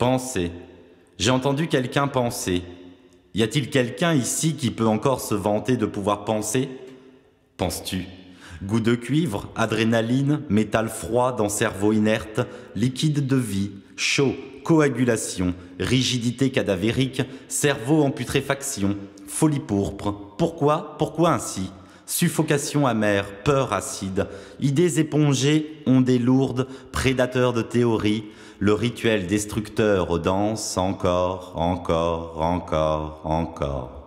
Penser. J'ai entendu quelqu'un penser. Y a-t-il quelqu'un ici qui peut encore se vanter de pouvoir penser Penses-tu Goût de cuivre, adrénaline, métal froid dans cerveau inerte, liquide de vie, chaud, coagulation, rigidité cadavérique, cerveau en putréfaction, folie pourpre. Pourquoi Pourquoi ainsi Suffocation amère, peur acide, idées épongées, ondes lourdes, prédateurs de théories, le rituel destructeur aux danses, encore, encore, encore, encore.